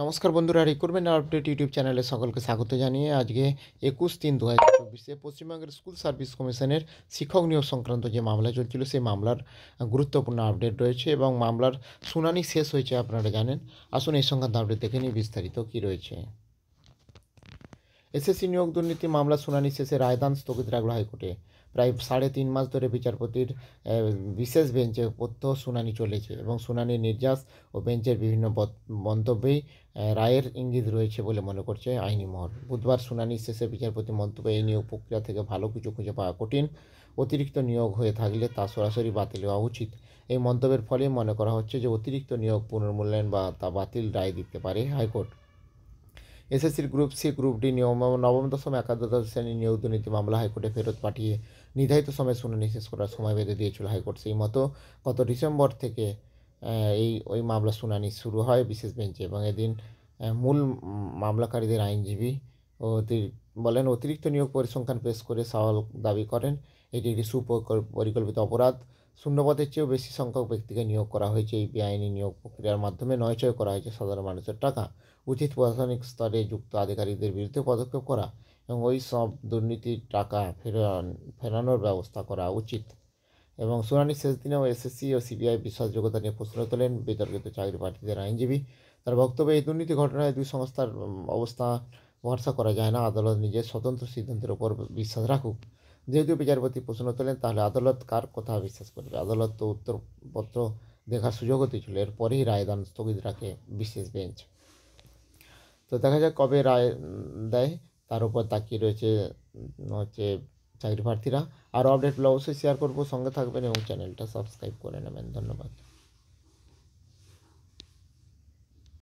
নমস্কার বন্ধুরা recruitment update YouTube চ্যানেলে সকলকে স্বাগত জানিয়ে আজকে একুশ তিন দু হাজার চব্বিশে পশ্চিমবঙ্গের স্কুল সার্ভিস কমিশনের শিক্ষক নিয়োগ সংক্রান্ত যে মামলা চলছিল সেই মামলার গুরুত্বপূর্ণ আপডেট রয়েছে এবং মামলার শুনানি শেষ হয়েছে আপনারা জানেন আসুন এই সংক্রান্ত আপডেট দেখে নিয়ে বিস্তারিত কী রয়েছে এসএসসি নিয়োগ দুর্নীতি মামলা শুনানি শেষে রায়দান স্থগিত রাখলো হাইকোর্টে প্রায় সাড়ে তিন মাস ধরে বিচারপতির বিশেষ বেঞ্চে প্রত্য শুনানি চলেছে এবং শুনানির নির্যাস ও বেঞ্চের বিভিন্ন মন্তব্যেই রায়ের ইঙ্গিত রয়েছে বলে মনে করছে আইনি মহল বুধবার শুনানি শেষে বিচারপতি মন্তব্য এই নিয়োগ প্রক্রিয়া থেকে ভালো কিছু খুঁজে পাওয়া কঠিন অতিরিক্ত নিয়োগ হয়ে থাকলে তা সরাসরি বাতিল হওয়া উচিত এই মন্তব্যের ফলে মনে করা হচ্ছে যে অতিরিক্ত নিয়োগ পুনর্মূল্যায়ন বা তা বাতিল রায় দিতে পারে হাইকোর্ট এসএসসির গ্রুপ সি গ্রুপ ডি নিয়ম নবম দশম একাদশ শ্রেণীর নিয়োগ দুর্নীতি মামলা হাইকোর্টে ফেরত পাঠিয়ে নির্ধারিত সময় শুনানি শেষ করার সময় বেঁধে দিয়েছিল হাইকোর্ট সেই মতো গত ডিসেম্বর থেকে এই ওই মামলা শুনানি শুরু হয় বিশেষ বেঞ্চে এবং এদিন মূল মামলাকারীদের আইনজীবী ও বলেন অতিরিক্ত নিয়োগ পরিসংখ্যান পেশ করে সওয়াল দাবি করেন এটি একটি সুপরিকল্পিত অপরাধ শূন্যপদের চেয়েও বেশি সংখ্যক ব্যক্তিকে নিয়োগ করা হয়েছে এই বেআইনি নিয়োগ প্রক্রিয়ার মাধ্যমে নয়চয় করা হয়েছে সাধারণ মানুষের টাকা উচিত প্রশাসনিক স্তরে যুক্ত আধিকারিকদের বিরুদ্ধে পদক্ষেপ করা এবং ওই সব দুর্নীতির টাকা ফেরান ফেরানোর ব্যবস্থা করা উচিত এবং শুনানির শেষ দিনেও এসএসসি ও সিবিআই বিশ্বাসযোগ্যতা নিয়ে প্রশ্ন তোলেন বিতর্কিত চাকরি প্রার্থীদের আইনজীবী তার বক্তব্যে এই দুর্নীতি ঘটনায় দুই সংস্থার অবস্থা ভরসা করা যায় না আদালত নিজের স্বতন্ত্র সিদ্ধান্তের ওপর বিশ্বাস রাখুক যেহেতু বিচারপতি প্রশ্ন তোলেন তাহলে আদালত কার কথা বিশ্বাস করবে আদালত তো উত্তরপত্র দেখার সুযোগ হতে ছিল এরপরেই রায়দান স্থগিত রাখে বিশেষ বেঞ্চ তো দেখা যাক কবে রায় দেয় তার উপর তাকিয়ে রয়েছে হচ্ছে চাকরি প্রার্থীরা আরও আপডেটগুলো অবশ্যই শেয়ার করবো সঙ্গে থাকবেন এবং চ্যানেলটা সাবস্ক্রাইব করে নেবেন ধন্যবাদ